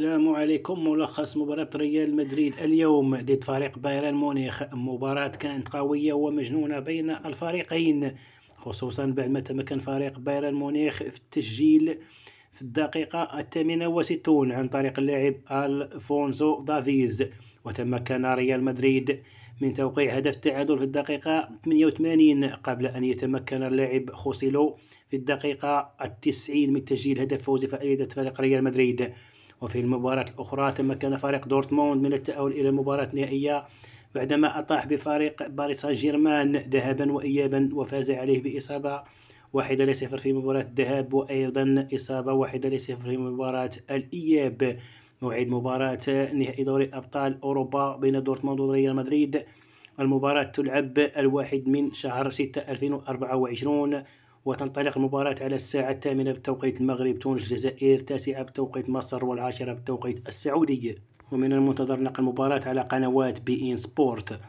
السلام عليكم ملخص مباراة ريال مدريد اليوم ضد فريق بايرن مونيخ مباراة كانت قوية ومجنونة بين الفريقين خصوصا بعد ما تمكن فريق بايرن مونيخ في التسجيل في الدقيقة الثامنة وستون عن طريق اللاعب ألفونزو دافيز وتمكن ريال مدريد من توقيع هدف التعادل في الدقيقة 88 قبل أن يتمكن اللاعب خوسيلو في الدقيقة التسعين من تسجيل هدف فوزي فائدة فريق ريال مدريد وفي المباراة الأخرى تمكن فريق دورتموند من التأهل إلى المباراة النهائية بعدما أطاح بفريق باريس سان جيرمان ذهبا وإيابا وفاز عليه بإصابة واحدة لصفر في مباراة الذهاب وأيضا إصابة واحدة لصفر في مباراة الإياب موعد مباراة نهائي دوري أبطال أوروبا بين دورتموند وريال مدريد المباراة تلعب الواحد من شهر ستة ألفين وأربعة وعشرون وتنطلق المباراة على الساعة الثامنة بتوقيت المغرب تونس الجزائر التاسعة بتوقيت مصر والعاشرة بتوقيت السعودية ومن المنتظر نقل المباراة على قنوات بي إن سبورت